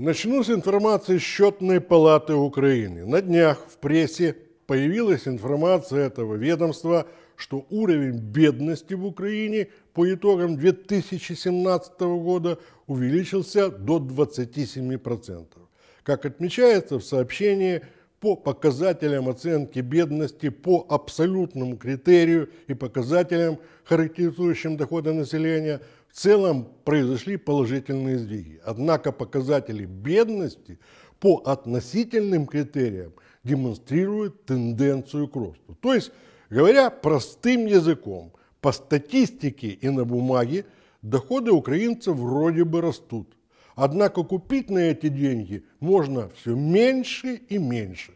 Начну с информации Счетной палаты Украины. На днях в прессе появилась информация этого ведомства, что уровень бедности в Украине по итогам 2017 года увеличился до 27%. Как отмечается в сообщении, по показателям оценки бедности, по абсолютному критерию и показателям, характеризующим доходы населения, в целом произошли положительные сдвиги. Однако показатели бедности по относительным критериям демонстрируют тенденцию к росту. То есть, говоря простым языком, по статистике и на бумаге доходы украинцев вроде бы растут. Однако купить на эти деньги можно все меньше и меньше.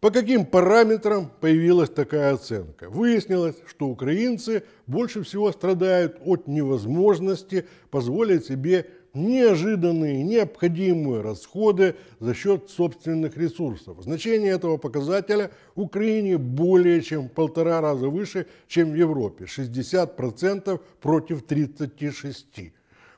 По каким параметрам появилась такая оценка? Выяснилось, что украинцы больше всего страдают от невозможности позволить себе неожиданные, необходимые расходы за счет собственных ресурсов. Значение этого показателя в Украине более чем в полтора раза выше, чем в Европе – 60% против 36%.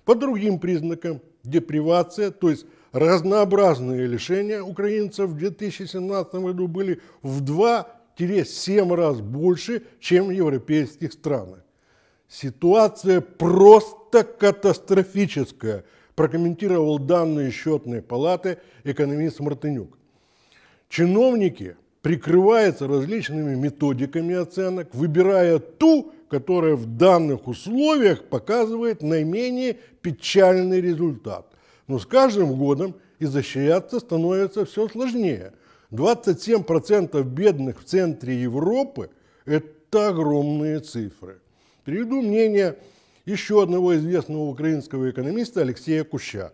По другим признакам депривация, то есть разнообразные лишения украинцев в 2017 году были в 2-7 раз больше, чем в европейских странах. Ситуация просто катастрофическая, прокомментировал данные счетной палаты экономист Мартынюк. Чиновники прикрываются различными методиками оценок, выбирая ту, которая в данных условиях показывает наименее печальный результат. Но с каждым годом изощряться становится все сложнее. 27% бедных в центре Европы – это огромные цифры. Приведу мнение еще одного известного украинского экономиста Алексея Куща.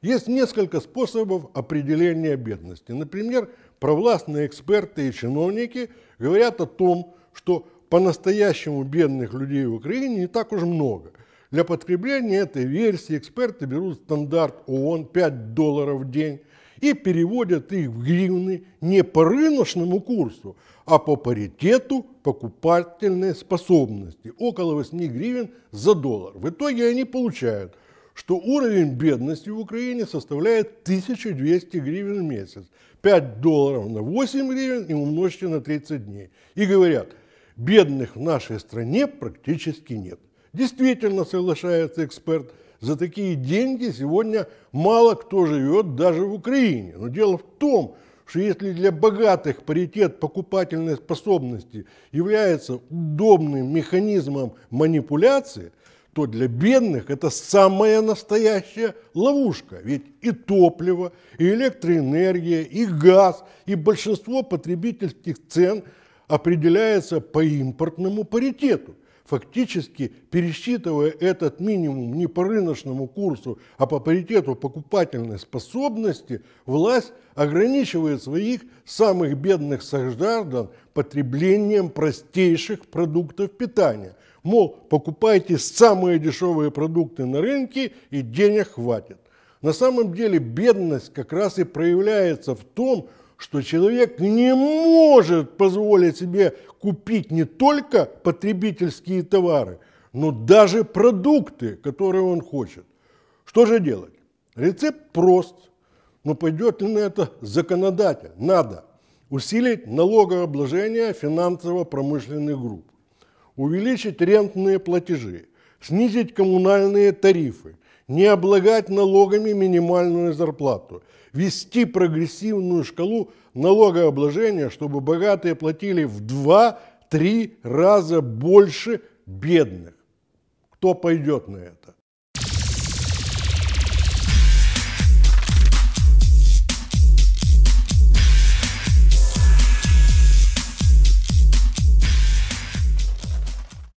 Есть несколько способов определения бедности. Например, провластные эксперты и чиновники говорят о том, что по-настоящему бедных людей в Украине не так уж много. Для потребления этой версии эксперты берут стандарт ООН 5 долларов в день и переводят их в гривны не по рыночному курсу, а по паритету покупательной способности, около 8 гривен за доллар. В итоге они получают, что уровень бедности в Украине составляет 1200 гривен в месяц, 5 долларов на 8 гривен и умножьте на 30 дней. И говорят, Бедных в нашей стране практически нет. Действительно, соглашается эксперт, за такие деньги сегодня мало кто живет даже в Украине. Но дело в том, что если для богатых паритет покупательной способности является удобным механизмом манипуляции, то для бедных это самая настоящая ловушка. Ведь и топливо, и электроэнергия, и газ, и большинство потребительских цен определяется по импортному паритету. Фактически, пересчитывая этот минимум не по рыночному курсу, а по паритету покупательной способности, власть ограничивает своих самых бедных сограждан потреблением простейших продуктов питания. Мол, покупайте самые дешевые продукты на рынке и денег хватит. На самом деле бедность как раз и проявляется в том, что человек не может позволить себе купить не только потребительские товары, но даже продукты, которые он хочет. Что же делать? Рецепт прост, но пойдет ли на это законодатель? Надо усилить налогообложение финансово-промышленных групп, увеличить рентные платежи, снизить коммунальные тарифы, не облагать налогами минимальную зарплату, вести прогрессивную шкалу налогообложения, чтобы богатые платили в 2-3 раза больше бедных. Кто пойдет на это?